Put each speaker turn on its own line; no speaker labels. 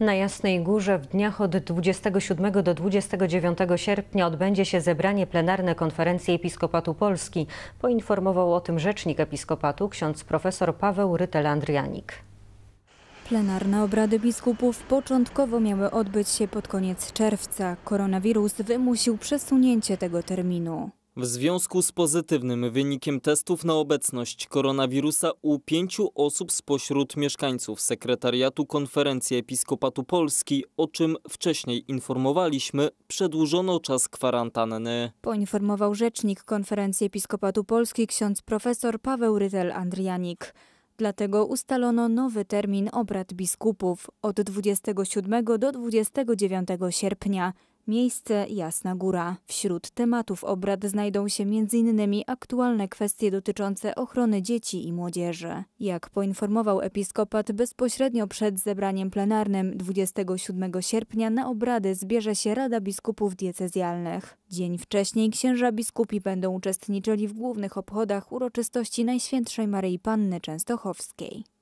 Na Jasnej Górze w dniach od 27 do 29 sierpnia odbędzie się zebranie plenarne konferencji Episkopatu Polski. Poinformował o tym rzecznik Episkopatu ksiądz profesor Paweł Rytel-Andrianik.
Plenarne obrady biskupów początkowo miały odbyć się pod koniec czerwca. Koronawirus wymusił przesunięcie tego terminu.
W związku z pozytywnym wynikiem testów na obecność koronawirusa u pięciu osób spośród mieszkańców Sekretariatu Konferencji Episkopatu Polski, o czym wcześniej informowaliśmy, przedłużono czas kwarantanny.
Poinformował rzecznik Konferencji Episkopatu Polski ksiądz profesor Paweł Rytel-Andrianik. Dlatego ustalono nowy termin obrad biskupów od 27 do 29 sierpnia Miejsce Jasna Góra. Wśród tematów obrad znajdą się m.in. aktualne kwestie dotyczące ochrony dzieci i młodzieży. Jak poinformował episkopat, bezpośrednio przed zebraniem plenarnym 27 sierpnia na obrady zbierze się Rada Biskupów Diecezjalnych. Dzień wcześniej księża biskupi będą uczestniczyli w głównych obchodach uroczystości Najświętszej Maryi Panny Częstochowskiej.